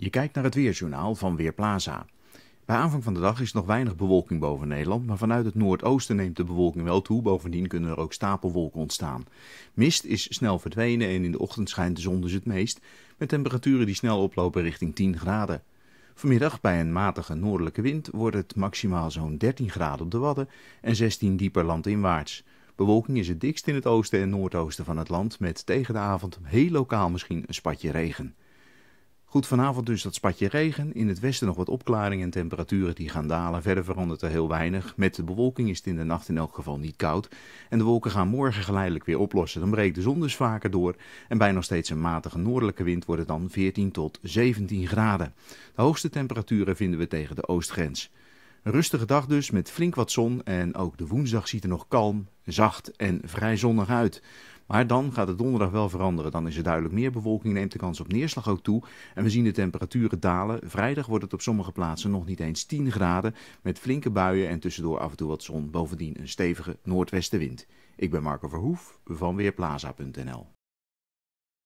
Je kijkt naar het weerjournaal van Weerplaza. Bij aanvang van de dag is nog weinig bewolking boven Nederland, maar vanuit het noordoosten neemt de bewolking wel toe. Bovendien kunnen er ook stapelwolken ontstaan. Mist is snel verdwenen en in de ochtend schijnt de zon dus het meest, met temperaturen die snel oplopen richting 10 graden. Vanmiddag bij een matige noordelijke wind wordt het maximaal zo'n 13 graden op de Wadden en 16 dieper landinwaarts. Bewolking is het dikst in het oosten en noordoosten van het land, met tegen de avond heel lokaal misschien een spatje regen. Goed, vanavond dus dat spatje regen. In het westen nog wat opklaringen en temperaturen die gaan dalen. Verder verandert er heel weinig. Met de bewolking is het in de nacht in elk geval niet koud. En de wolken gaan morgen geleidelijk weer oplossen. Dan breekt de zon dus vaker door. En bij nog steeds een matige noordelijke wind wordt het dan 14 tot 17 graden. De hoogste temperaturen vinden we tegen de oostgrens. Een rustige dag dus met flink wat zon. En ook de woensdag ziet er nog kalm, zacht en vrij zonnig uit. Maar dan gaat het donderdag wel veranderen. Dan is er duidelijk meer bewolking, neemt de kans op neerslag ook toe. En we zien de temperaturen dalen. Vrijdag wordt het op sommige plaatsen nog niet eens 10 graden. Met flinke buien en tussendoor af en toe wat zon. Bovendien een stevige noordwestenwind. Ik ben Marco Verhoef van Weerplaza.nl.